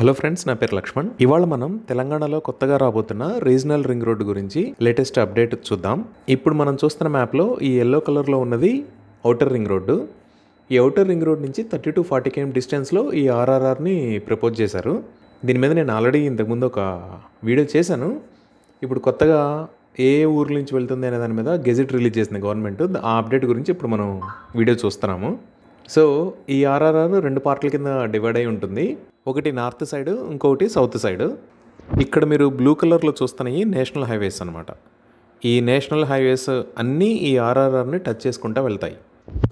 hello friends నా పేరు లక్ష్మణ్ ఇవాళ మనం తెలంగాణలో కొత్తగా రాబోతున్న రీజనల్ రింగ్ రోడ్ గురించి లేటెస్ట్ అప్డేట్ చూద్దాం ఇప్పుడు మనం చూస్తున్న మ్యాప్లో ఈ ఎల్లో కలర్లో ఉన్నది ఔటర్ రింగ్ రోడ్డు ఈ ఔటర్ రింగ్ రోడ్ నుంచి థర్టీ టు ఫార్టీ కేఎం డిస్టెన్స్లో ఈ ఆర్ఆర్ఆర్ని ప్రపోజ్ చేశారు దీని మీద నేను ఆల్రెడీ ఇంతకుముందు ఒక వీడియో చేశాను ఇప్పుడు కొత్తగా ఏ ఊరు నుంచి వెళ్తుంది అనే దాని మీద గెజెట్ రిలీజ్ చేసింది గవర్నమెంట్ ఆ అప్డేట్ గురించి ఇప్పుడు మనం వీడియో చూస్తున్నాము సో ఈ ఆర్ఆర్ఆర్ రెండు పార్ట్ల కింద డివైడ్ అయి ఉంటుంది ఒకటి నార్త్ సైడ్ ఇంకొకటి సౌత్ సైడ్ ఇక్కడ మీరు బ్లూ కలర్లో చూస్తున్నాయి నేషనల్ హైవేస్ అనమాట ఈ నేషనల్ హైవేస్ అన్నీ ఈ ఆర్ఆర్ఆర్ని టచ్ చేసుకుంటూ వెళ్తాయి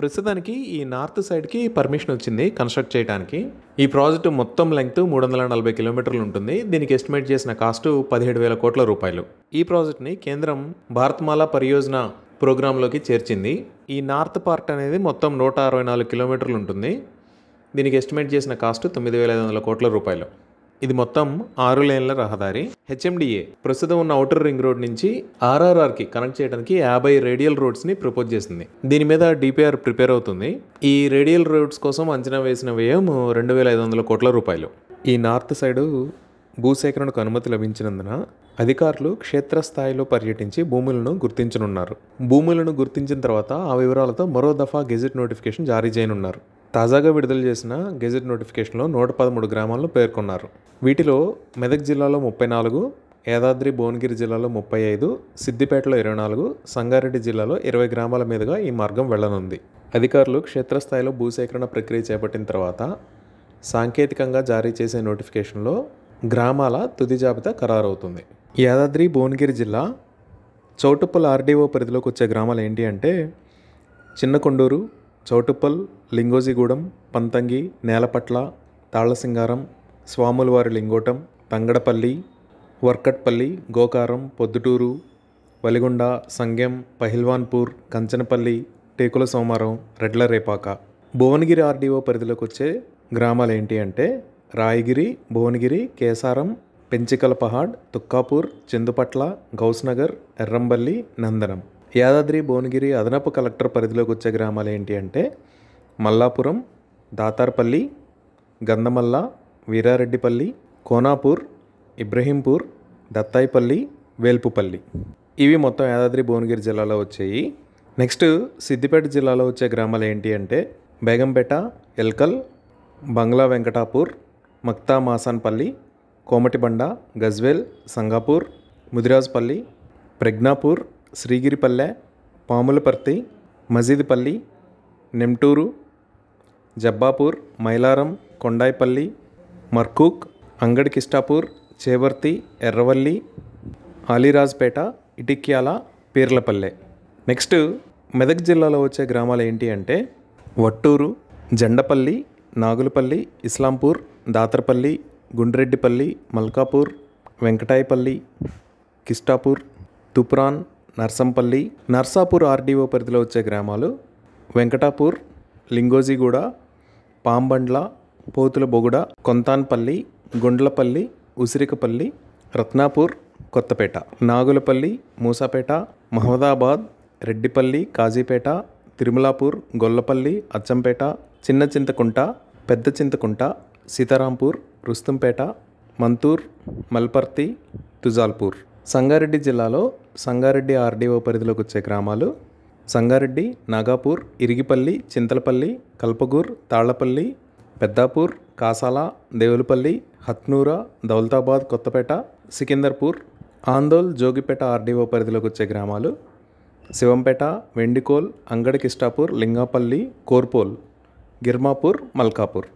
ప్రస్తుతానికి ఈ నార్త్ సైడ్కి పర్మిషన్ వచ్చింది కన్స్ట్రక్ట్ చేయడానికి ఈ ప్రాజెక్టు మొత్తం లెంగ్త్ మూడు వందల నలభై కిలోమీటర్లు ఉంటుంది దీనికి ఎస్టిమేట్ చేసిన కాస్టు పదిహేడు వేల కోట్ల రూపాయలు ఈ ప్రాజెక్ట్ని కేంద్రం భారత్మాల పరియోజన ప్రోగ్రాంలోకి చేర్చింది ఈ నార్త్ పార్ట్ అనేది మొత్తం నూట అరవై నాలుగు కిలోమీటర్లు ఉంటుంది దీనికి ఎస్టిమేట్ చేసిన కాస్ట్ తొమ్మిది వేల ఐదు వందల కోట్ల రూపాయలు ఇది మొత్తం ఆరు లేన్ల రహదారి హెచ్ఎండిఏ ప్రస్తుతం ఉన్న ఔటర్ రింగ్ రోడ్ నుంచి ఆర్ఆర్ఆర్కి కనెక్ట్ చేయడానికి యాభై రేడియల్ రోడ్స్ని ప్రపోజ్ చేసింది దీని మీద డిపిఆర్ ప్రిపేర్ అవుతుంది ఈ రేడియల్ రోడ్స్ కోసం అంచనా వేసిన వ్యయం రెండు వేల ఐదు వందల కోట్ల రూపాయలు ఈ నార్త్ సైడు భూసేకరణకు అనుమతి లభించినందున అధికారులు క్షేత్రస్థాయిలో పర్యటించి భూములను గుర్తించనున్నారు భూములను గుర్తించిన తర్వాత ఆ వివరాలతో మరో దఫా గెజెట్ నోటిఫికేషన్ జారీ చేయనున్నారు తాజాగా విడుదల చేసిన గెజెట్ నోటిఫికేషన్లో నూట పదమూడు గ్రామాలను పేర్కొన్నారు వీటిలో మెదక్ జిల్లాలో ముప్పై నాలుగు యాదాద్రి భువనగిరి జిల్లాలో ముప్పై ఐదు సిద్దిపేటలో ఇరవై నాలుగు సంగారెడ్డి జిల్లాలో ఇరవై గ్రామాల మీదుగా ఈ మార్గం వెళ్లనుంది అధికారులు క్షేత్రస్థాయిలో భూసేకరణ ప్రక్రియ చేపట్టిన తర్వాత సాంకేతికంగా జారీ చేసే నోటిఫికేషన్లో గ్రామాల తుది జాబితా ఖరారవుతుంది యాదాద్రి భువనగిరి జిల్లా చౌటుప్పల్ ఆర్డీఓ పరిధిలోకి వచ్చే గ్రామాలు ఏంటి అంటే చిన్నకొండూరు చౌటుప్పల్ లింగోజిగూడెం పంతంగి నేలపట్ల తాళ్ళసింగారం స్వాములవారి లింగోటం తంగడపల్లి వర్కట్పల్లి గోకారం పొద్దుటూరు వలిగొండ సంగెం పహిల్వాన్పూర్ కంచనపల్లి టేకుల సోమారం రెడ్లరేపాక భువనగిరి ఆర్డీఓ పరిధిలోకి వచ్చే గ్రామాలు ఏంటి అంటే రాయగిరి భువనగిరి కేసారం పెంచికల పహాడ్ తుక్కాపూర్ చందుపట్ల గౌస్నగర్ ఎర్రంబల్లి నందనం యాదాద్రి భువనగిరి అదనపు కలెక్టర్ పరిధిలోకి వచ్చే గ్రామాలు ఏంటి అంటే మల్లాపురం దాతార్పల్లి గంధమల్ల వీరారెడ్డిపల్లి కోనాపూర్ ఇబ్రహీంపూర్ దత్తాయిపల్లి వేల్పుపల్లి ఇవి మొత్తం యాదాద్రి భువనగిరి జిల్లాలో వచ్చాయి నెక్స్ట్ సిద్దిపేట జిల్లాలో వచ్చే గ్రామాలు ఏంటి అంటే బేగంపేట ఎల్కల్ బంగ్లా వెంకటాపూర్ మక్తా మాసాన్పల్లి కోమటిబండ గజ్వేల్ సంగాపూర్ ముదిరాజుపల్లి ప్రజ్ఞాపూర్ శ్రీగిరిపల్లె పాములపర్తి మజీద్పల్లి నెమ్టూరు జబ్బాపూర్ మైలారం కొండాయిపల్లి మర్కూక్ అంగడికిష్టాపూర్ చేవర్తి ఎర్రవల్లి అలీరాజ్పేట ఇటిక్యాల పీర్లపల్లె నెక్స్ట్ మెదక్ జిల్లాలో వచ్చే గ్రామాలు ఏంటి అంటే వట్టూరు జెండపల్లి నాగులపల్లి ఇస్లాంపూర్ దాత్రపల్లి గుండ్రెడ్డిపల్లి మల్కాపూర్ వెంకటాయపల్లి కిస్టాపూర్ తుప్రాన్ నర్సంపల్లి నర్సాపూర్ ఆర్డీఓ పరిధిలో వచ్చే గ్రామాలు వెంకటాపూర్ లింగోజీగూడ పాంబండ్ల పోతుల బొగుడ కొంతాన్పల్లి గుండ్లపల్లి ఉసిరికపల్లి రత్నాపూర్ కొత్తపేట నాగులపల్లి మూసాపేట మహమదాబాద్ రెడ్డిపల్లి కాజీపేట తిరుమలాపూర్ గొల్లపల్లి అచ్చంపేట చిన్న చింతకుంట పెద్ద చింతకుంట సీతారాంపూర్ రుస్తుంపేట మంతూర్ మల్పర్తి తుజాల్పూర్ సంగారెడ్డి జిల్లాలో సంగారెడ్డి ఆర్డీఓ పరిధిలోకి వచ్చే గ్రామాలు సంగారెడ్డి నాగాపూర్ ఇరిగిపల్లి చింతలపల్లి కల్పగూర్ తాళ్లపల్లి పెద్దాపూర్ కాసాల దేవులపల్లి హత్నూర దౌలతాబాద్ కొత్తపేట సికిందర్పూర్ ఆందోల్ జోగిపేట ఆర్డీఓ పరిధిలోకి వచ్చే గ్రామాలు శివంపేట వెండికోల్ అంగడికిష్టాపూర్ లింగాపల్లి కోర్పోల్ గిర్మాపూర్ మల్కాపూర్